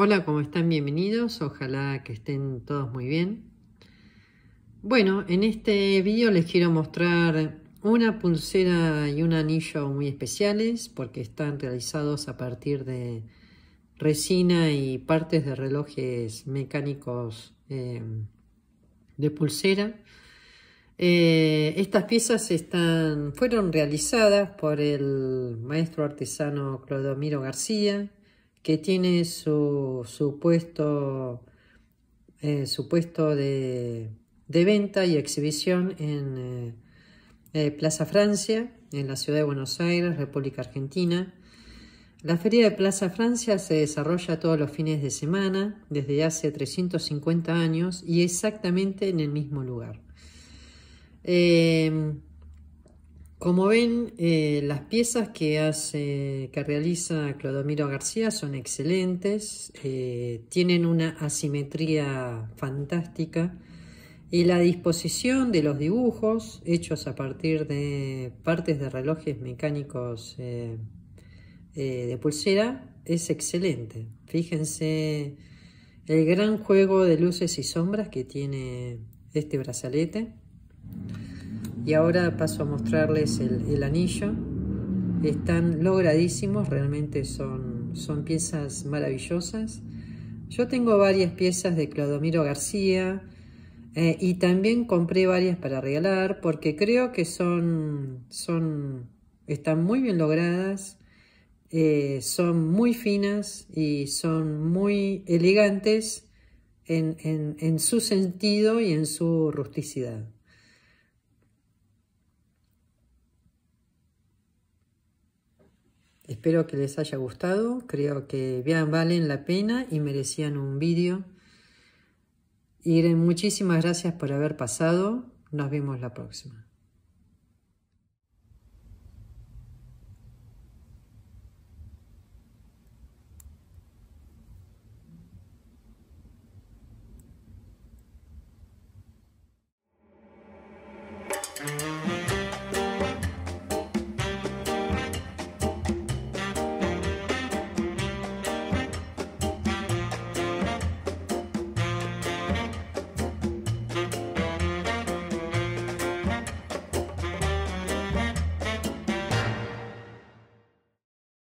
Hola, ¿cómo están? Bienvenidos. Ojalá que estén todos muy bien. Bueno, en este vídeo les quiero mostrar una pulsera y un anillo muy especiales porque están realizados a partir de resina y partes de relojes mecánicos eh, de pulsera. Eh, estas piezas fueron realizadas por el maestro artesano Clodomiro García, que tiene su, puesto, eh, de, venta y exhibición en eh, eh, Plaza Francia, en la ciudad de Buenos Aires, República Argentina. La feria de Plaza Francia se desarrolla todos los fines de semana desde hace 350 años y exactamente en el mismo lugar. Como ven, eh, las piezas que, hace, que realiza Clodomiro García son excelentes, eh, tienen una asimetría fantástica y la disposición de los dibujos hechos a partir de partes de relojes mecánicos eh, de pulsera es excelente. Fíjense el gran juego de luces y sombras que tiene este brazalete. Y ahora paso a mostrarles el, anillo. Están logradísimos, realmente son, son piezas maravillosas. Yo tengo varias piezas de Clodomiro García eh, y también compré varias para regalar porque creo que son, son están muy bien logradas, eh, son muy finas y son muy elegantes en su sentido y en su rusticidad. Espero que les haya gustado, creo que bien valen la pena y merecían un vídeo. Irene, muchísimas gracias por haber pasado, nos vemos la próxima.